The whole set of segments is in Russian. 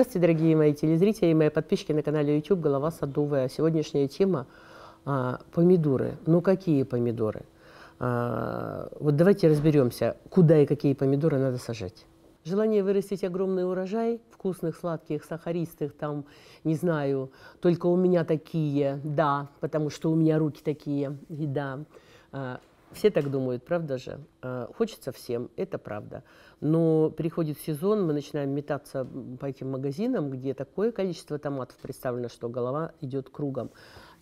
Здравствуйте, дорогие мои телезрители и мои подписчики на канале YouTube «Голова садовая». Сегодняшняя тема а, – помидоры. Ну, какие помидоры? А, вот давайте разберемся, куда и какие помидоры надо сажать. Желание вырастить огромный урожай, вкусных, сладких, сахаристых, там, не знаю, только у меня такие, да, потому что у меня руки такие, и да. А, все так думают, правда же? А, хочется всем, это правда. Но приходит сезон, мы начинаем метаться по этим магазинам, где такое количество томатов представлено, что голова идет кругом.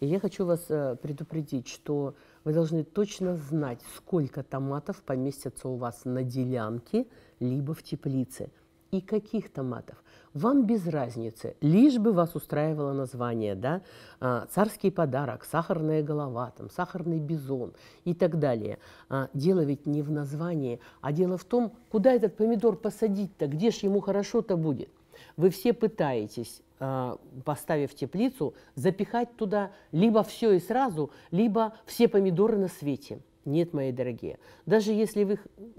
И я хочу вас э, предупредить, что вы должны точно знать, сколько томатов поместятся у вас на делянке, либо в теплице и каких томатов. Вам без разницы, лишь бы вас устраивало название, да, а, царский подарок, сахарная голова, там, сахарный бизон и так далее. А, дело ведь не в названии, а дело в том, куда этот помидор посадить-то, где ж ему хорошо-то будет. Вы все пытаетесь а, поставив теплицу, запихать туда либо все и сразу, либо все помидоры на свете. Нет, мои дорогие. Даже если вы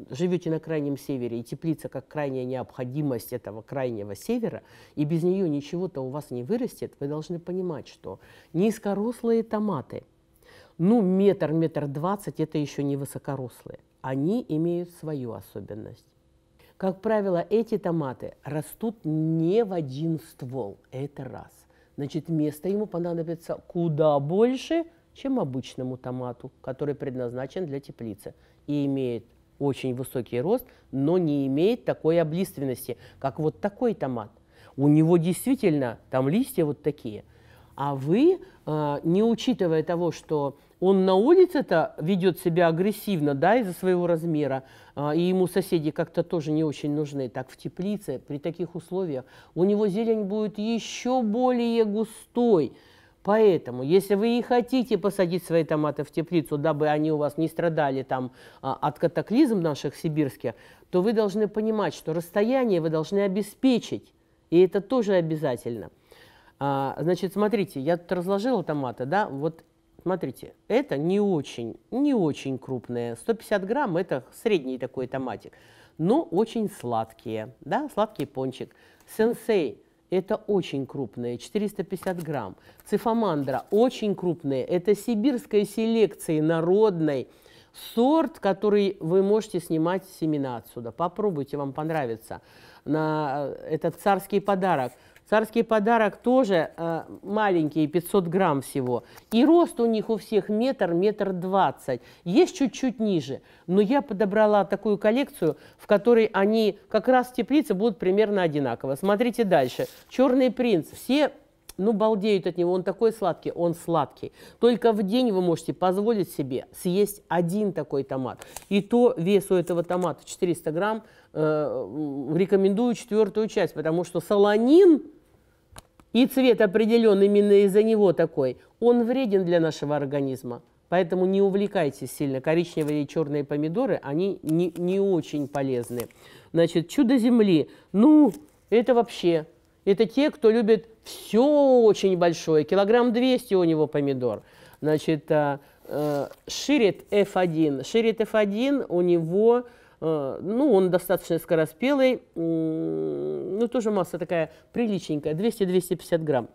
живете на крайнем севере, и теплица как крайняя необходимость этого крайнего севера, и без нее ничего-то у вас не вырастет, вы должны понимать, что низкорослые томаты, ну, метр, метр двадцать – это еще не высокорослые. Они имеют свою особенность. Как правило, эти томаты растут не в один ствол, это раз. Значит, место ему понадобится куда больше – чем обычному томату, который предназначен для теплицы и имеет очень высокий рост, но не имеет такой облиственности, как вот такой томат. У него действительно там листья вот такие. А вы, а, не учитывая того, что он на улице-то ведет себя агрессивно, да, из-за своего размера, а, и ему соседи как-то тоже не очень нужны. Так в теплице, при таких условиях, у него зелень будет еще более густой, Поэтому, если вы и хотите посадить свои томаты в теплицу, дабы они у вас не страдали там а, от катаклизм наших сибирских, то вы должны понимать, что расстояние вы должны обеспечить, и это тоже обязательно. А, значит, смотрите, я тут разложила томаты, да, вот смотрите, это не очень, не очень крупные, 150 грамм – это средний такой томатик, но очень сладкие, да, сладкий пончик. Сенсей – это очень крупное, 450 грамм. Цифамандра очень крупная. это сибирской селекции народной, сорт, который вы можете снимать семена отсюда. Попробуйте, вам понравится. На э, этот царский подарок – Царский подарок тоже э, маленький, 500 грамм всего. И рост у них у всех метр, метр двадцать. Есть чуть-чуть ниже. Но я подобрала такую коллекцию, в которой они как раз в теплице будут примерно одинаково. Смотрите дальше. Черный принц. Все ну, балдеют от него, он такой сладкий, он сладкий. Только в день вы можете позволить себе съесть один такой томат. И то вес у этого томата 400 грамм, э, рекомендую четвертую часть, потому что солонин – и цвет определен именно из-за него такой, он вреден для нашего организма. Поэтому не увлекайтесь сильно. Коричневые и черные помидоры, они не, не очень полезны. Значит, чудо земли. Ну, это вообще. Это те, кто любит все очень большое. Килограмм 200 у него помидор. Значит, а, э, ширит F1. Ширит F1 у него, э, ну, он достаточно скороспелый ну, тоже масса такая приличненькая, 200-250 грамм.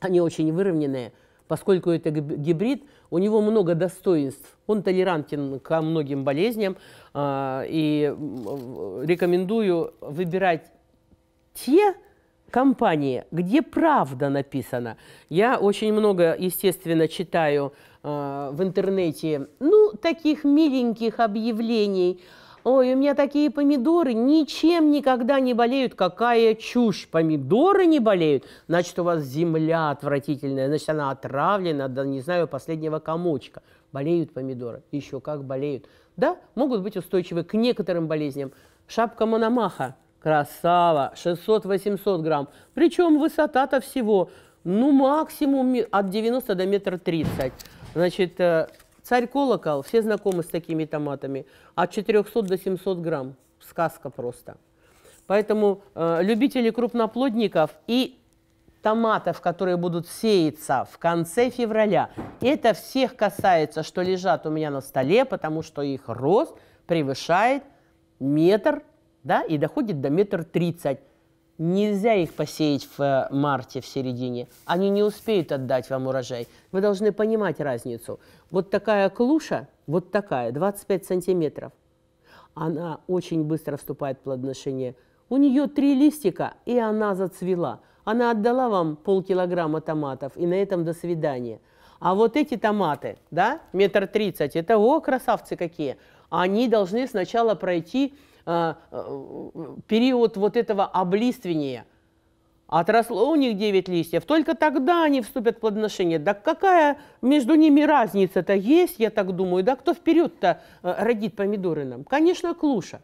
Они очень выровненные, поскольку это гибрид, у него много достоинств. Он толерантен ко многим болезням, а, и рекомендую выбирать те компании, где правда написана. Я очень много, естественно, читаю а, в интернете, ну, таких миленьких объявлений – Ой, у меня такие помидоры ничем никогда не болеют. Какая чушь, помидоры не болеют. Значит, у вас земля отвратительная, значит, она отравлена, да не знаю, последнего комочка. Болеют помидоры, еще как болеют. Да, могут быть устойчивы к некоторым болезням. Шапка Мономаха, красава, 600-800 грамм. Причем высота-то всего, ну, максимум от 90 до метра 30. Значит, э, Царь колокол, все знакомы с такими томатами, от 400 до 700 грамм, сказка просто. Поэтому э, любители крупноплодников и томатов, которые будут сеяться в конце февраля, это всех касается, что лежат у меня на столе, потому что их рост превышает метр, да, и доходит до метр тридцать. Нельзя их посеять в э, марте, в середине. Они не успеют отдать вам урожай. Вы должны понимать разницу. Вот такая клуша, вот такая, 25 сантиметров, она очень быстро вступает в плодоношение. У нее три листика, и она зацвела. Она отдала вам полкилограмма томатов, и на этом до свидания. А вот эти томаты, да, метр тридцать, это, о, красавцы какие, они должны сначала пройти а, э, период вот этого облиствения. Отросло у них 9 листьев, только тогда они вступят в плодоношение. Да какая между ними разница-то есть, я так думаю. Да кто вперед-то э, родит помидоры нам? Конечно, клуша.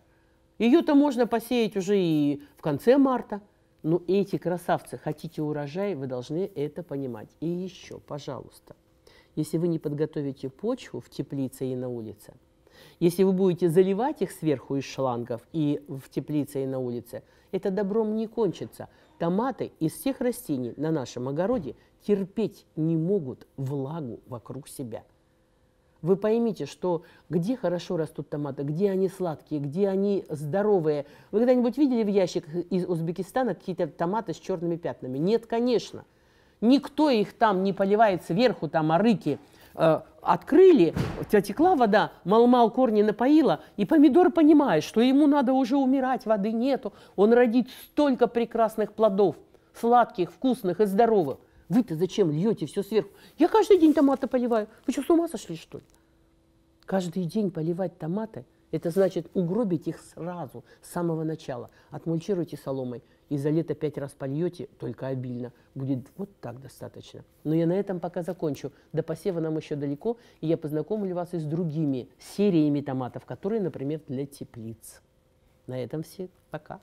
Ее-то можно посеять уже и в конце марта. Но эти красавцы, хотите урожай, вы должны это понимать. И еще, пожалуйста, если вы не подготовите почву в теплице и на улице – если вы будете заливать их сверху из шлангов и в теплице, и на улице, это добром не кончится. Томаты из всех растений на нашем огороде терпеть не могут влагу вокруг себя. Вы поймите, что где хорошо растут томаты, где они сладкие, где они здоровые. Вы когда-нибудь видели в ящиках из Узбекистана какие-то томаты с черными пятнами? Нет, конечно. Никто их там не поливает сверху, там арыки – Э, открыли, текла вода, мал-мал корни напоила, и помидор понимает, что ему надо уже умирать, воды нету, он родит столько прекрасных плодов, сладких, вкусных и здоровых. Вы-то зачем льете все сверху? Я каждый день томаты поливаю. Вы что, с ума сошли, что ли? Каждый день поливать томаты – это значит угробить их сразу, с самого начала. Отмульчируйте соломой, и за лето пять раз польете, только обильно, будет вот так достаточно. Но я на этом пока закончу. До посева нам еще далеко, и я познакомлю вас и с другими сериями томатов, которые, например, для теплиц. На этом все. Пока.